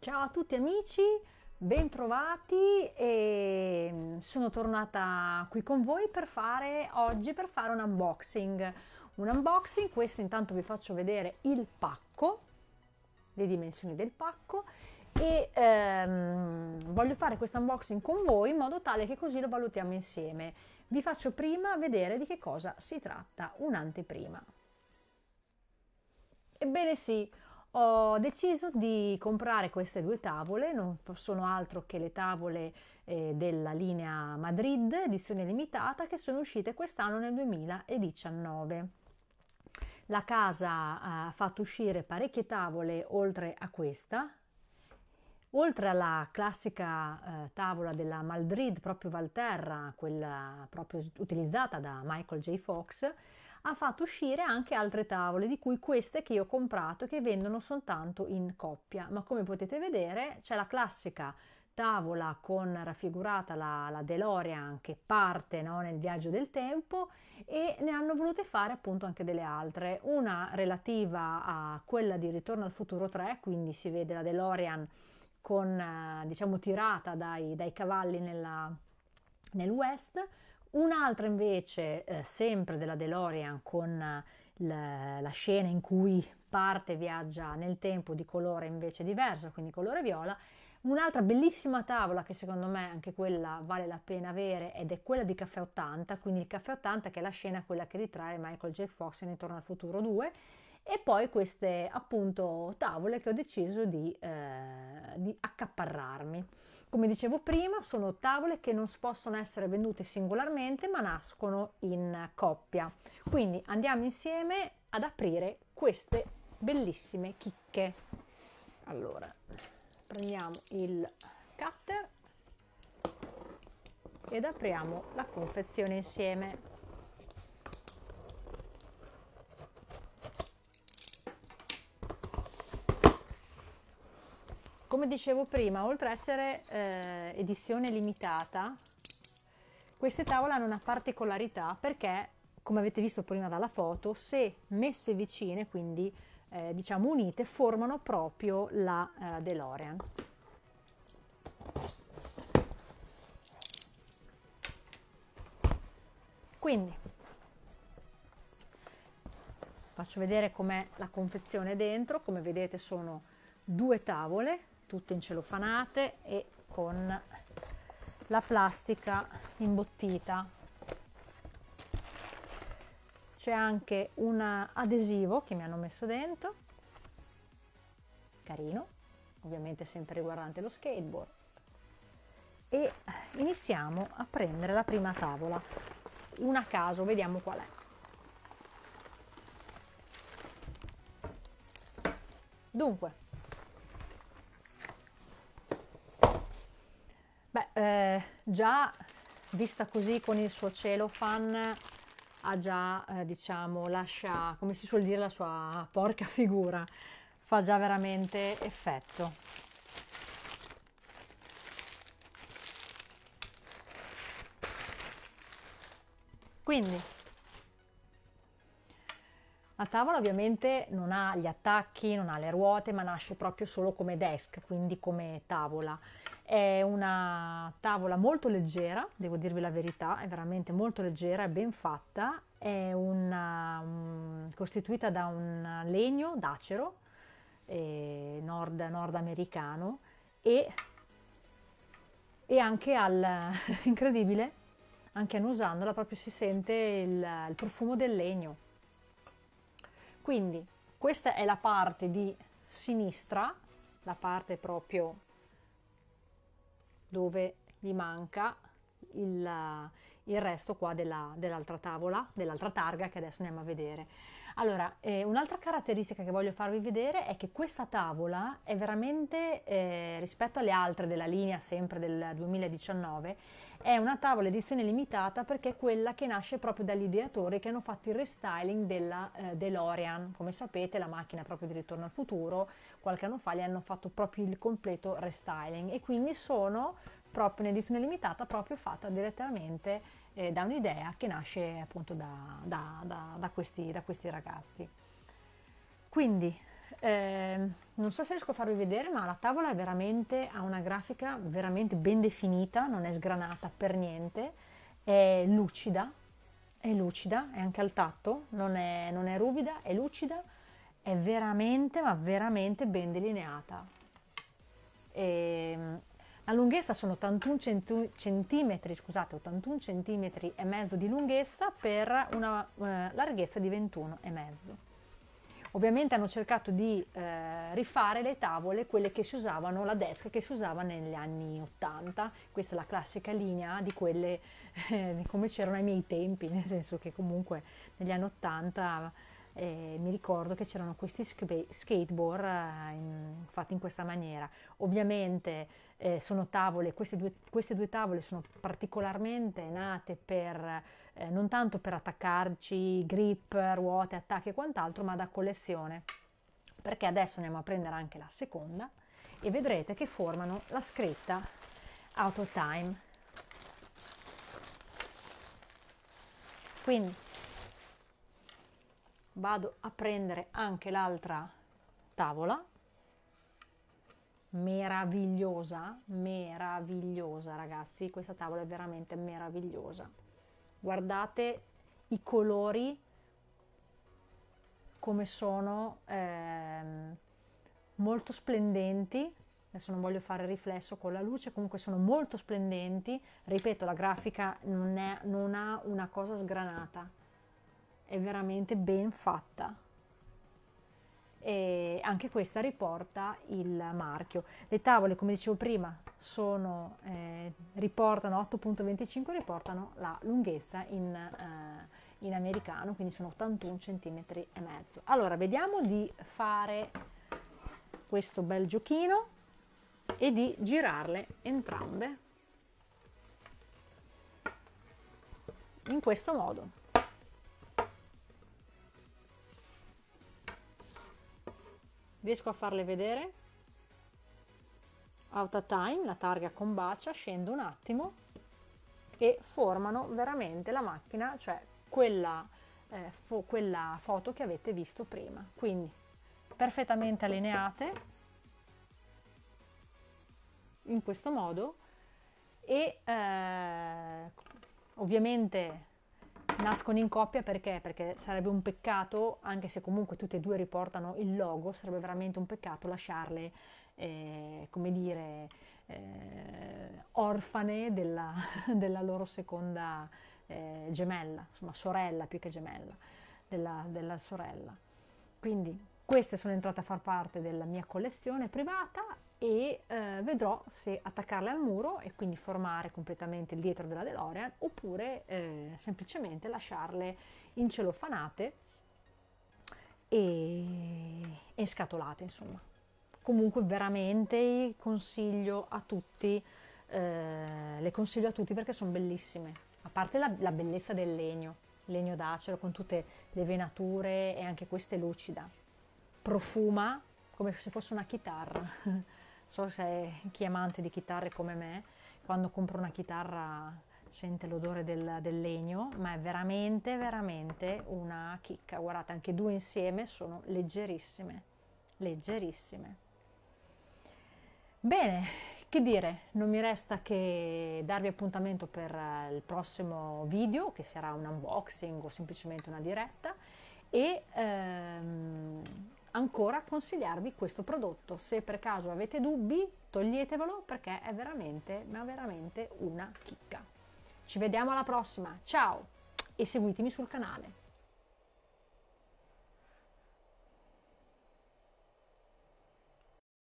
Ciao a tutti amici, bentrovati e mm, sono tornata qui con voi per fare oggi per fare un unboxing. Un unboxing, questo intanto vi faccio vedere il pacco, le dimensioni del pacco e ehm, voglio fare questo unboxing con voi in modo tale che così lo valutiamo insieme. Vi faccio prima vedere di che cosa si tratta, un'anteprima. Ebbene sì, ho deciso di comprare queste due tavole, non sono altro che le tavole eh, della linea Madrid, edizione limitata, che sono uscite quest'anno nel 2019. La casa ha fatto uscire parecchie tavole oltre a questa, Oltre alla classica eh, tavola della Madrid proprio Valterra, quella proprio utilizzata da Michael J. Fox, ha fatto uscire anche altre tavole, di cui queste che io ho comprato che vendono soltanto in coppia. Ma come potete vedere c'è la classica tavola con raffigurata la, la DeLorean che parte no, nel viaggio del tempo e ne hanno volute fare appunto anche delle altre, una relativa a quella di Ritorno al futuro 3, quindi si vede la DeLorean con, eh, diciamo, tirata dai, dai cavalli nella, nel West, Un'altra invece, eh, sempre della DeLorean, con eh, la, la scena in cui parte viaggia nel tempo di colore invece diverso, quindi colore viola. Un'altra bellissima tavola che secondo me anche quella vale la pena avere ed è quella di Caffè 80, quindi il Caffè 80 che è la scena quella che ritrae Michael J. Fox in Intorno al futuro 2 e poi queste appunto tavole che ho deciso di, eh, di accaparrarmi. Come dicevo prima, sono tavole che non possono essere vendute singolarmente, ma nascono in coppia. Quindi andiamo insieme ad aprire queste bellissime chicche. Allora, prendiamo il cutter ed apriamo la confezione insieme. come dicevo prima, oltre ad essere eh, edizione limitata, queste tavole hanno una particolarità perché, come avete visto prima dalla foto, se messe vicine, quindi eh, diciamo unite, formano proprio la eh, DeLorean. Quindi faccio vedere com'è la confezione dentro, come vedete sono due tavole tutte incelofanate e con la plastica imbottita. C'è anche un adesivo che mi hanno messo dentro, carino, ovviamente sempre riguardante lo skateboard. E iniziamo a prendere la prima tavola, una a caso, vediamo qual è. Dunque, eh, già vista così con il suo cellophane ha già eh, diciamo lascia come si suol dire la sua porca figura fa già veramente effetto quindi a tavola ovviamente non ha gli attacchi non ha le ruote ma nasce proprio solo come desk quindi come tavola è una tavola molto leggera, devo dirvi la verità, è veramente molto leggera, è ben fatta, è una, um, costituita da un legno d'acero eh, nord, nord, americano e, e anche al incredibile, anche annusandola proprio si sente il, il profumo del legno. Quindi questa è la parte di sinistra, la parte proprio dove gli manca il, il resto qua della, dell'altra tavola, dell'altra targa che adesso andiamo a vedere. Allora, eh, un'altra caratteristica che voglio farvi vedere è che questa tavola è veramente, eh, rispetto alle altre della linea sempre del 2019, è una tavola edizione limitata perché è quella che nasce proprio dagli ideatori che hanno fatto il restyling della eh, DeLorean. Come sapete, la macchina proprio di ritorno al futuro, qualche anno fa gli hanno fatto proprio il completo restyling e quindi sono proprio un'edizione limitata proprio fatta direttamente eh, da un'idea che nasce appunto da, da, da, questi, da questi, ragazzi. Quindi, eh, non so se riesco a farvi vedere, ma la tavola è veramente, ha una grafica veramente ben definita, non è sgranata per niente, è lucida, è lucida, è anche al tatto, non è, non è ruvida, è lucida, è veramente, ma veramente ben delineata. E, ehm, la lunghezza sono 81 centi- centimetri, scusate, 81 centimetri e mezzo di lunghezza per una eh, larghezza di 21 e mezzo. Ovviamente hanno cercato di eh, rifare le tavole, quelle che si usavano, la desk che si usava negli anni 80. Questa è la classica linea di quelle eh, come c'erano ai miei tempi, nel senso che comunque negli anni 80 eh, mi ricordo che c'erano questi skateboard eh, in, fatti in questa maniera. Ovviamente eh, sono tavole, queste due, queste due, tavole sono particolarmente nate per, eh, non tanto per attaccarci grip, ruote, attacchi e quant'altro, ma da collezione. Perché adesso andiamo a prendere anche la seconda e vedrete che formano la scritta Auto Time. Quindi vado a prendere anche l'altra tavola meravigliosa meravigliosa ragazzi questa tavola è veramente meravigliosa guardate i colori come sono eh, molto splendenti adesso non voglio fare riflesso con la luce comunque sono molto splendenti ripeto la grafica non, è, non ha una cosa sgranata è veramente ben fatta. E anche questa riporta il marchio. Le tavole, come dicevo prima, sono, eh, riportano 8.25, riportano la lunghezza in, eh, in americano, quindi sono 81 cm e mezzo. Allora, vediamo di fare questo bel giochino e di girarle entrambe in questo modo. riesco a farle vedere out of time la targa combacia scendo un attimo e formano veramente la macchina cioè quella, eh, fo- quella foto che avete visto prima quindi perfettamente allineate in questo modo e eh, ovviamente nascono in coppia perché? Perché sarebbe un peccato, anche se comunque tutte e due riportano il logo, sarebbe veramente un peccato lasciarle, eh, come dire, eh, orfane della, della, loro seconda eh, gemella, insomma sorella più che gemella, della, della sorella. Quindi queste sono entrate a far parte della mia collezione privata e eh, vedrò se attaccarle al muro e quindi formare completamente il dietro della DeLorean oppure eh, semplicemente lasciarle incelofanate e, e scatolate insomma. Comunque veramente consiglio a tutti, eh, le consiglio a tutti perché sono bellissime, a parte la, la bellezza del legno, legno d'acero con tutte le venature e anche queste lucida profuma come se fosse una chitarra. Non so se chi è amante di chitarre come me, quando compra una chitarra sente l'odore del, del, legno, ma è veramente, veramente una chicca. Guardate, anche due insieme sono leggerissime, leggerissime. Bene, che dire, non mi resta che darvi appuntamento per eh, il prossimo video, che sarà un unboxing o semplicemente una diretta, e ehm, ancora consigliarvi questo prodotto. Se per caso avete dubbi, toglietevelo perché è veramente, ma veramente una chicca. Ci vediamo alla prossima, ciao e seguitemi sul canale.